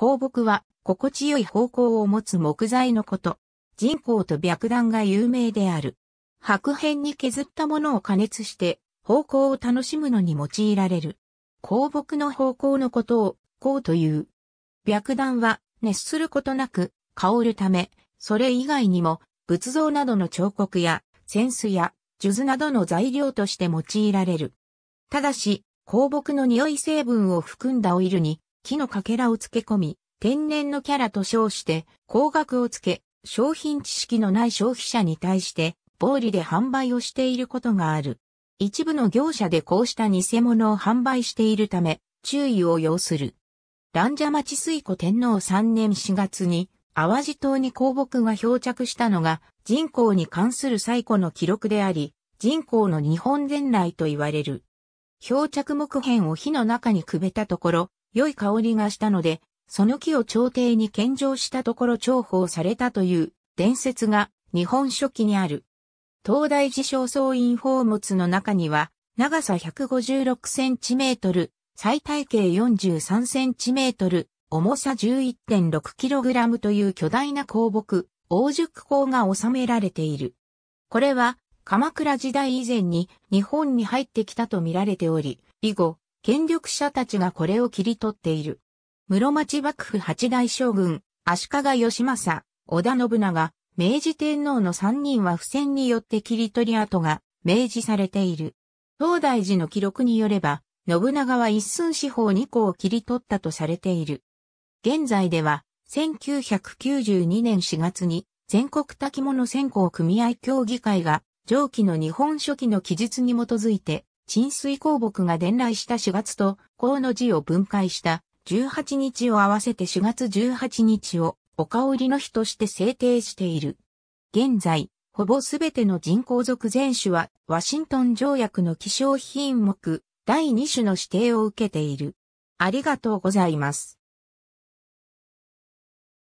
香木は心地よい方向を持つ木材のこと。人工と白弾が有名である。白片に削ったものを加熱して方向を楽しむのに用いられる。香木の方向のことを、こうという。白弾は熱することなく香るため、それ以外にも仏像などの彫刻や扇子や数珠などの材料として用いられる。ただし、香木の匂い成分を含んだオイルに木のかけらを付け込み、天然のキャラと称して、高額をつけ、商品知識のない消費者に対して、暴利で販売をしていることがある。一部の業者でこうした偽物を販売しているため、注意を要する。蘭奢町水庫天皇3年4月に、淡路島に香木が漂着したのが、人口に関する最古の記録であり、人口の日本伝来と言われる。漂着木片を火の中にくべたところ、良い香りがしたので、その木を朝廷に献上したところ重宝されたという伝説が日本書紀にある。東大寺小僧院宝物の中には、長さ156センチメートル、最大径43センチメートル、重さ11.6キログラムという巨大な香木、王熟香が収められている。これは、鎌倉時代以前に日本に入ってきたと見られており、以後、権力者たちがこれを切り取っている。室町幕府八代将軍、足利義政、織田信長、明治天皇の三人は付箋によって切り取り跡が明示されている。東大寺の記録によれば、信長は一寸四方二個を切り取ったとされている。現在では、1992年4月に全国滝物選考組合協議会が上記の日本書紀の記述に基づいて沈水鉱木が伝来した4月と、河の字を分解した18日を合わせて4月18日をお香りの日として制定している。現在、ほぼすべての人口族全種は、ワシントン条約の希少品目、第2種の指定を受けている。ありがとうございます。